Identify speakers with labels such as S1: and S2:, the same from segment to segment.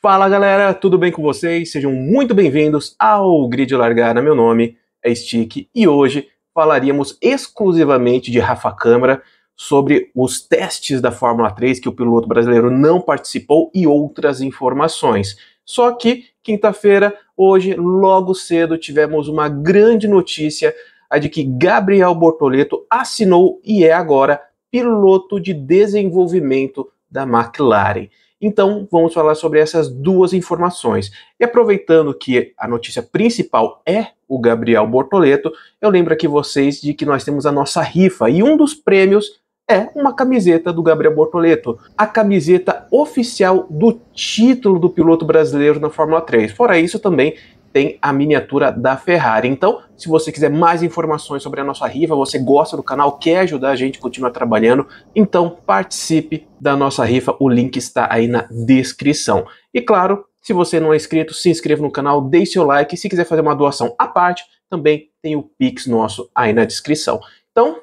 S1: Fala galera, tudo bem com vocês? Sejam muito bem-vindos ao Grid Largada. Meu nome é Stick e hoje falaríamos exclusivamente de Rafa Câmara sobre os testes da Fórmula 3 que o piloto brasileiro não participou e outras informações. Só que quinta-feira, hoje, logo cedo, tivemos uma grande notícia a de que Gabriel Bortoleto assinou e é agora piloto de desenvolvimento da McLaren. Então, vamos falar sobre essas duas informações. E aproveitando que a notícia principal é o Gabriel Bortoleto, eu lembro aqui vocês de que nós temos a nossa rifa e um dos prêmios é uma camiseta do Gabriel Bortoleto, a camiseta oficial do título do piloto brasileiro na Fórmula 3. Fora isso, também tem a miniatura da Ferrari. Então, se você quiser mais informações sobre a nossa rifa, você gosta do canal, quer ajudar a gente a continuar trabalhando, então participe da nossa rifa, o link está aí na descrição. E claro, se você não é inscrito, se inscreva no canal, deixe seu like, se quiser fazer uma doação à parte, também tem o Pix nosso aí na descrição. Então,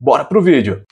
S1: bora pro vídeo!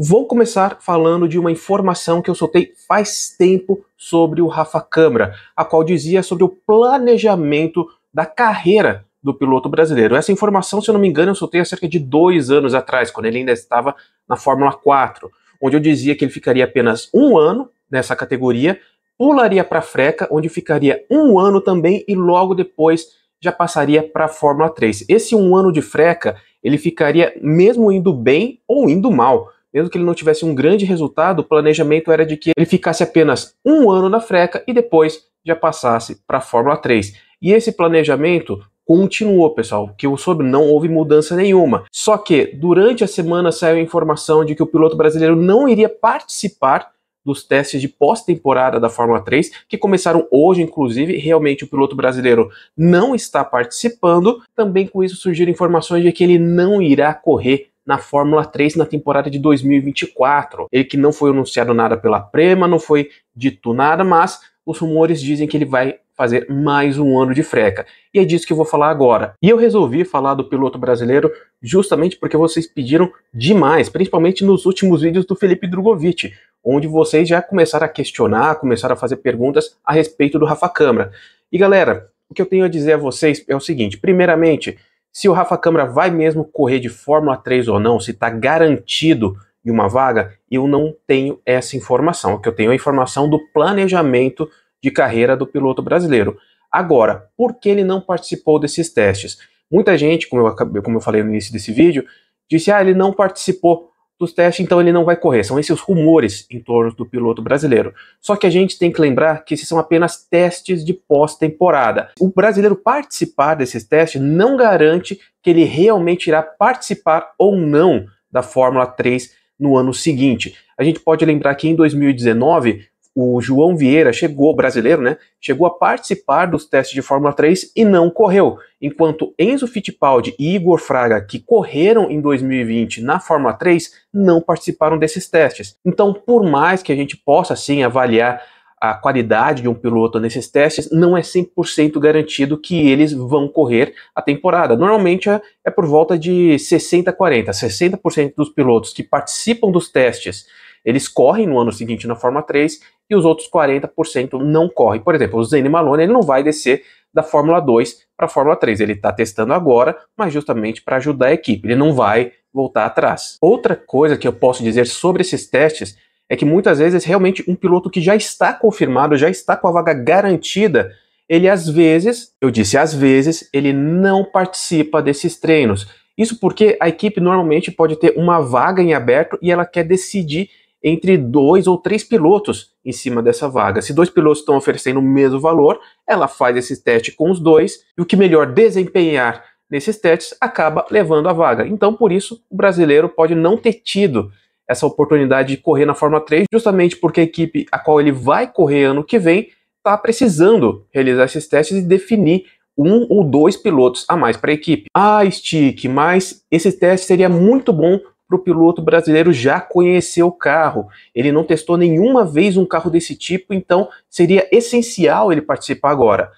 S1: Vou começar falando de uma informação que eu soltei faz tempo sobre o Rafa Câmara, a qual dizia sobre o planejamento da carreira do piloto brasileiro. Essa informação, se eu não me engano, eu soltei há cerca de dois anos atrás, quando ele ainda estava na Fórmula 4, onde eu dizia que ele ficaria apenas um ano nessa categoria, pularia para a Freca, onde ficaria um ano também e logo depois já passaria para a Fórmula 3. Esse um ano de Freca, ele ficaria mesmo indo bem ou indo mal. Mesmo que ele não tivesse um grande resultado, o planejamento era de que ele ficasse apenas um ano na freca e depois já passasse para a Fórmula 3. E esse planejamento continuou, pessoal. Que eu soube, não houve mudança nenhuma. Só que durante a semana saiu a informação de que o piloto brasileiro não iria participar dos testes de pós-temporada da Fórmula 3, que começaram hoje, inclusive. Realmente, o piloto brasileiro não está participando. Também com isso surgiram informações de que ele não irá correr na Fórmula 3 na temporada de 2024. Ele que não foi anunciado nada pela Prema, não foi dito nada, mas os rumores dizem que ele vai fazer mais um ano de freca. E é disso que eu vou falar agora. E eu resolvi falar do piloto brasileiro justamente porque vocês pediram demais, principalmente nos últimos vídeos do Felipe Drogovic, onde vocês já começaram a questionar, começaram a fazer perguntas a respeito do Rafa Câmara. E galera, o que eu tenho a dizer a vocês é o seguinte: primeiramente, se o Rafa Câmara vai mesmo correr de Fórmula 3 ou não, se está garantido em uma vaga, eu não tenho essa informação. O que eu tenho é a informação do planejamento de carreira do piloto brasileiro. Agora, por que ele não participou desses testes? Muita gente, como eu, como eu falei no início desse vídeo, disse: ah, ele não participou dos testes, então ele não vai correr. São esses rumores em torno do piloto brasileiro. Só que a gente tem que lembrar que esses são apenas testes de pós-temporada. O brasileiro participar desses testes não garante que ele realmente irá participar ou não da Fórmula 3 no ano seguinte. A gente pode lembrar que em 2019 o João Vieira chegou, brasileiro, né? Chegou a participar dos testes de Fórmula 3 e não correu, enquanto Enzo Fittipaldi e Igor Fraga, que correram em 2020 na Fórmula 3, não participaram desses testes. Então, por mais que a gente possa sim avaliar a qualidade de um piloto nesses testes, não é 100% garantido que eles vão correr a temporada. Normalmente é, é por volta de 60 40, 60% dos pilotos que participam dos testes eles correm no ano seguinte na Fórmula 3 e os outros 40% não correm. Por exemplo, o Zane Malone ele não vai descer da Fórmula 2 para a Fórmula 3. Ele está testando agora, mas justamente para ajudar a equipe. Ele não vai voltar atrás. Outra coisa que eu posso dizer sobre esses testes é que muitas vezes realmente um piloto que já está confirmado, já está com a vaga garantida, ele às vezes, eu disse às vezes, ele não participa desses treinos. Isso porque a equipe normalmente pode ter uma vaga em aberto e ela quer decidir entre dois ou três pilotos em cima dessa vaga. Se dois pilotos estão oferecendo o mesmo valor, ela faz esse teste com os dois e o que melhor desempenhar nesses testes acaba levando a vaga. Então, por isso, o brasileiro pode não ter tido essa oportunidade de correr na Fórmula 3, justamente porque a equipe a qual ele vai correr ano que vem está precisando realizar esses testes e definir um ou dois pilotos a mais para a equipe. Ah, Stick, mas esse teste seria muito bom para o piloto brasileiro já conhecer o carro. Ele não testou nenhuma vez um carro desse tipo, então seria essencial ele participar agora.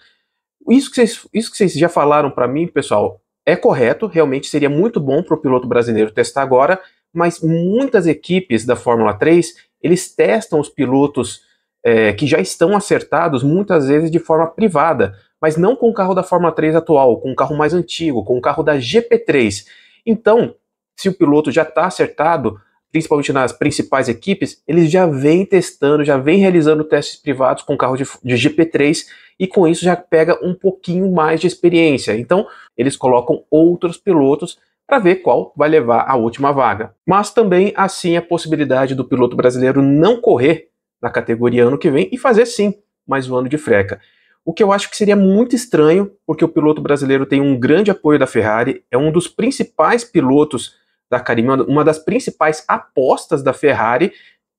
S1: Isso que vocês, isso que vocês já falaram para mim, pessoal, é correto, realmente seria muito bom para o piloto brasileiro testar agora, mas muitas equipes da Fórmula 3 eles testam os pilotos é, que já estão acertados muitas vezes de forma privada, mas não com o carro da Fórmula 3 atual, com o carro mais antigo, com o carro da GP3. Então, se o piloto já está acertado, principalmente nas principais equipes, eles já vem testando, já vem realizando testes privados com carro de, de, GP3 e com isso já pega um pouquinho mais de experiência. Então, eles colocam outros pilotos para ver qual vai levar a última vaga. Mas também assim a possibilidade do piloto brasileiro não correr na categoria ano que vem e fazer sim mais um ano de freca. O que eu acho que seria muito estranho, porque o piloto brasileiro tem um grande apoio da Ferrari, é um dos principais pilotos da Karim, uma das principais apostas da Ferrari,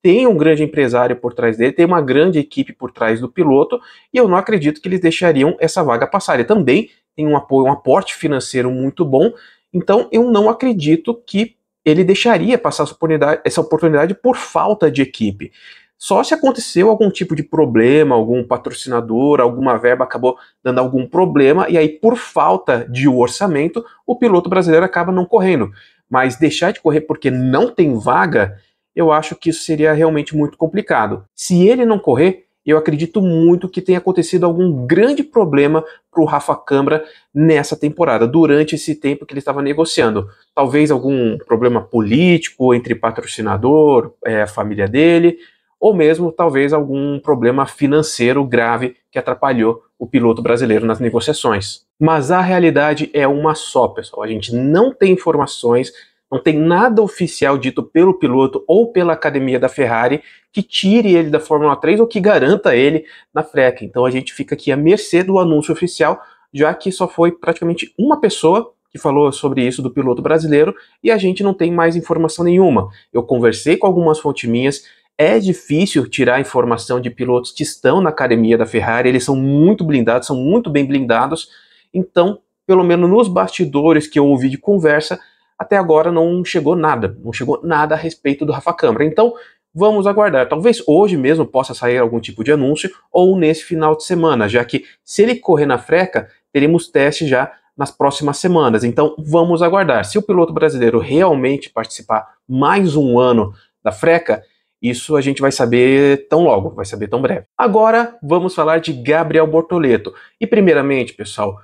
S1: tem um grande empresário por trás dele, tem uma grande equipe por trás do piloto, e eu não acredito que eles deixariam essa vaga passar. Ele também tem um apoio, um aporte financeiro muito bom, então eu não acredito que ele deixaria passar essa oportunidade, essa oportunidade por falta de equipe. Só se aconteceu algum tipo de problema, algum patrocinador, alguma verba acabou dando algum problema, e aí, por falta de orçamento, o piloto brasileiro acaba não correndo mas deixar de correr porque não tem vaga, eu acho que isso seria realmente muito complicado. Se ele não correr, eu acredito muito que tenha acontecido algum grande problema para o Rafa Câmara nessa temporada, durante esse tempo que ele estava negociando. Talvez algum problema político entre patrocinador, é, a família dele, ou mesmo talvez algum problema financeiro grave que atrapalhou o piloto brasileiro nas negociações. Mas a realidade é uma só, pessoal. A gente não tem informações, não tem nada oficial dito pelo piloto ou pela academia da Ferrari que tire ele da Fórmula 3 ou que garanta ele na freca. Então a gente fica aqui à mercê do anúncio oficial, já que só foi praticamente uma pessoa que falou sobre isso do piloto brasileiro e a gente não tem mais informação nenhuma. Eu conversei com algumas fontes minhas é difícil tirar informação de pilotos que estão na academia da Ferrari, eles são muito blindados, são muito bem blindados. Então, pelo menos nos bastidores que eu ouvi de conversa, até agora não chegou nada, não chegou nada a respeito do Rafa Câmara. Então, vamos aguardar. Talvez hoje mesmo possa sair algum tipo de anúncio ou nesse final de semana, já que se ele correr na freca, teremos teste já nas próximas semanas. Então, vamos aguardar. Se o piloto brasileiro realmente participar mais um ano da freca, isso a gente vai saber tão logo, vai saber tão breve. Agora vamos falar de Gabriel Bortoleto. E primeiramente, pessoal,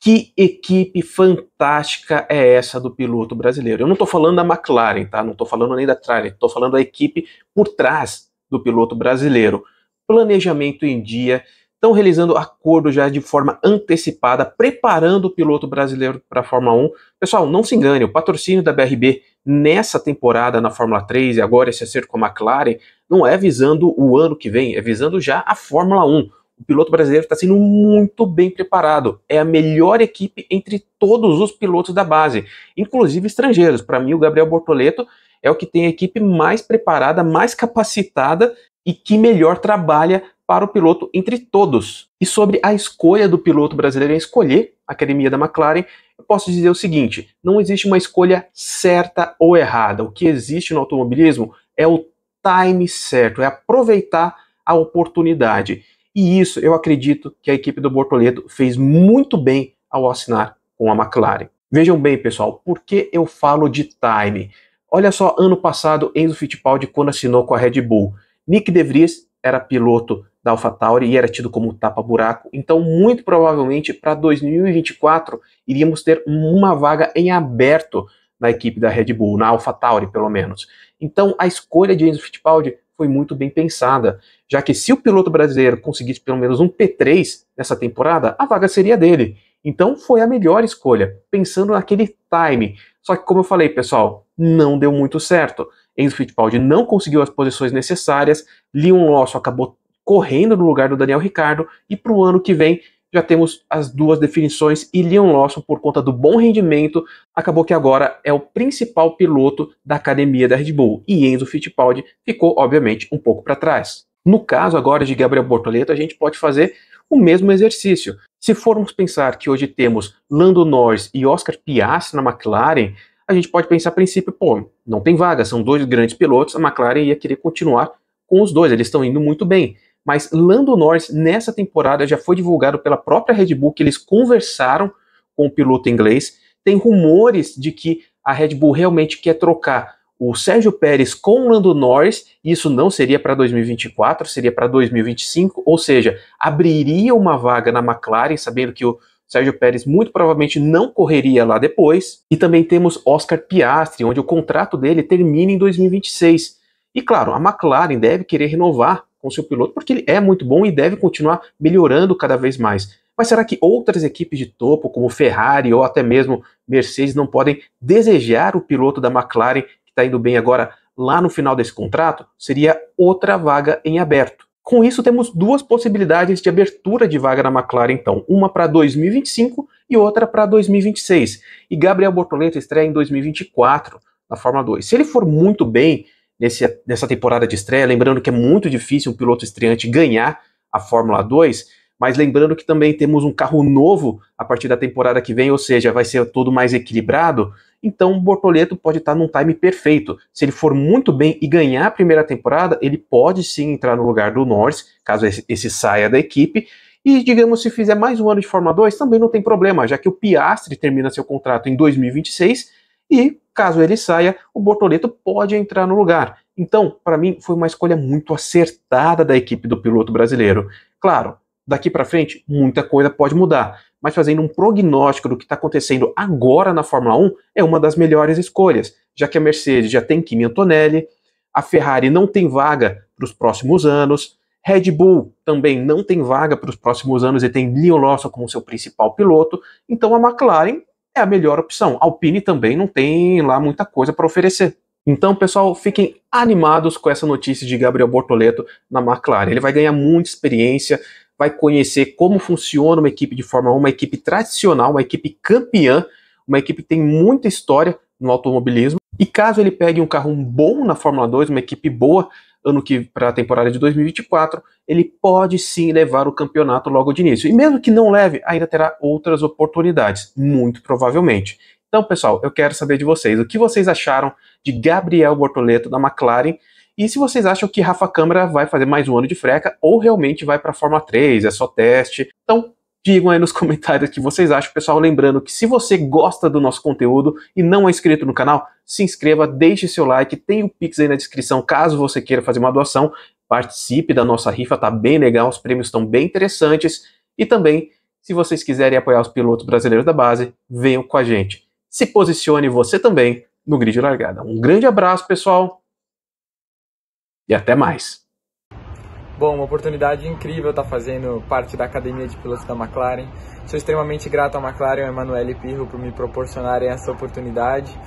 S1: que equipe fantástica é essa do piloto brasileiro? Eu não estou falando da McLaren, tá? Não estou falando nem da Trident, estou falando da equipe por trás do piloto brasileiro. Planejamento em dia, estão realizando acordos já de forma antecipada, preparando o piloto brasileiro para a Fórmula 1. Pessoal, não se engane, o patrocínio da BRB nessa temporada na Fórmula 3 e agora esse acerto com a McLaren não é visando o ano que vem, é visando já a Fórmula 1. O piloto brasileiro está sendo muito bem preparado. É a melhor equipe entre todos os pilotos da base, inclusive estrangeiros. Para mim, o Gabriel Bortoleto é o que tem a equipe mais preparada, mais capacitada e que melhor trabalha para o piloto entre todos. E sobre a escolha do piloto brasileiro em escolher a academia da McLaren, eu posso dizer o seguinte: não existe uma escolha certa ou errada. O que existe no automobilismo é o time certo, é aproveitar a oportunidade. E isso eu acredito que a equipe do Bortoleto fez muito bem ao assinar com a McLaren. Vejam bem, pessoal, por que eu falo de time? Olha só, ano passado Enzo Fittipaldi quando assinou com a Red Bull. Nick DeVries era piloto da AlphaTauri e era tido como tapa-buraco. Então, muito provavelmente, para 2024, iríamos ter uma vaga em aberto na equipe da Red Bull, na AlphaTauri, pelo menos. Então, a escolha de Enzo Fittipaldi foi muito bem pensada, já que se o piloto brasileiro conseguisse pelo menos um P3 nessa temporada, a vaga seria dele. Então, foi a melhor escolha, pensando naquele time. Só que, como eu falei, pessoal, não deu muito certo. Enzo Fittipaldi não conseguiu as posições necessárias, Leon Lawson acabou correndo no lugar do Daniel Ricardo, e para o ano que vem já temos as duas definições e Leon Lawson, por conta do bom rendimento, acabou que agora é o principal piloto da academia da Red Bull e Enzo Fittipaldi ficou, obviamente, um pouco para trás. No caso agora de Gabriel Bortoleto, a gente pode fazer o mesmo exercício. Se formos pensar que hoje temos Lando Norris e Oscar Piastri na McLaren, a gente pode pensar a princípio, pô, não tem vaga, são dois grandes pilotos, a McLaren ia querer continuar com os dois, eles estão indo muito bem mas Lando Norris, nessa temporada, já foi divulgado pela própria Red Bull que eles conversaram com o piloto inglês. Tem rumores de que a Red Bull realmente quer trocar o Sérgio Pérez com o Lando Norris, e isso não seria para 2024, seria para 2025, ou seja, abriria uma vaga na McLaren, sabendo que o Sérgio Pérez muito provavelmente não correria lá depois. E também temos Oscar Piastri, onde o contrato dele termina em 2026. E claro, a McLaren deve querer renovar com seu piloto, porque ele é muito bom e deve continuar melhorando cada vez mais. Mas será que outras equipes de topo, como Ferrari ou até mesmo Mercedes, não podem desejar o piloto da McLaren, que está indo bem agora, lá no final desse contrato? Seria outra vaga em aberto. Com isso, temos duas possibilidades de abertura de vaga na McLaren, então, uma para 2025 e outra para 2026. E Gabriel Bortoleto estreia em 2024 na Fórmula 2. Se ele for muito bem, nesse, nessa temporada de estreia. Lembrando que é muito difícil um piloto estreante ganhar a Fórmula 2, mas lembrando que também temos um carro novo a partir da temporada que vem, ou seja, vai ser todo mais equilibrado. Então, o Bortoleto pode estar num time perfeito. Se ele for muito bem e ganhar a primeira temporada, ele pode sim entrar no lugar do Norris, caso esse, esse saia da equipe. E, digamos, se fizer mais um ano de Fórmula 2, também não tem problema, já que o Piastri termina seu contrato em 2026 e caso ele saia, o Bortoleto pode entrar no lugar. Então, para mim, foi uma escolha muito acertada da equipe do piloto brasileiro. Claro, daqui para frente, muita coisa pode mudar, mas fazendo um prognóstico do que está acontecendo agora na Fórmula 1 é uma das melhores escolhas, já que a Mercedes já tem Kimi Antonelli, a Ferrari não tem vaga para os próximos anos, Red Bull também não tem vaga para os próximos anos e tem Leon Lawson como seu principal piloto, então a McLaren é a melhor opção. Alpine também não tem lá muita coisa para oferecer. Então, pessoal, fiquem animados com essa notícia de Gabriel Bortoleto na McLaren. Ele vai ganhar muita experiência, vai conhecer como funciona uma equipe de Fórmula 1, uma equipe tradicional, uma equipe campeã, uma equipe que tem muita história no automobilismo. E caso ele pegue um carro bom na Fórmula 2, uma equipe boa, ano que para a temporada de 2024, ele pode sim levar o campeonato logo de início. E mesmo que não leve, ainda terá outras oportunidades, muito provavelmente. Então, pessoal, eu quero saber de vocês, o que vocês acharam de Gabriel Bortoleto da McLaren e se vocês acham que Rafa Câmara vai fazer mais um ano de freca ou realmente vai para a Fórmula 3, é só teste. Então, Digam aí nos comentários o que vocês acham, pessoal. Lembrando que se você gosta do nosso conteúdo e não é inscrito no canal, se inscreva, deixe seu like, tem o Pix aí na descrição caso você queira fazer uma doação. Participe da nossa rifa, tá bem legal, os prêmios estão bem interessantes. E também, se vocês quiserem apoiar os pilotos brasileiros da base, venham com a gente. Se posicione você também no grid de largada. Um grande abraço, pessoal, e até mais. Bom, uma oportunidade incrível estar tá fazendo parte da Academia de Pilotos da McLaren. Sou extremamente grato à McLaren e ao Emanuele Pirro por me proporcionarem essa oportunidade.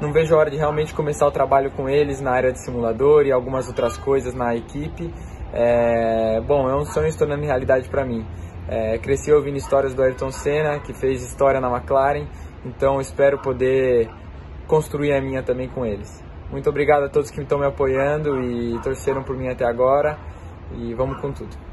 S1: Não vejo a hora de realmente começar o trabalho com eles na área de simulador e algumas outras coisas na equipe. É... Bom, é um sonho se tornando realidade para mim. É... Cresci ouvindo histórias do Ayrton Senna, que fez história na McLaren, então espero poder construir a minha também com eles. Muito obrigado a todos que estão me apoiando e torceram por mim até agora e vamos com tudo.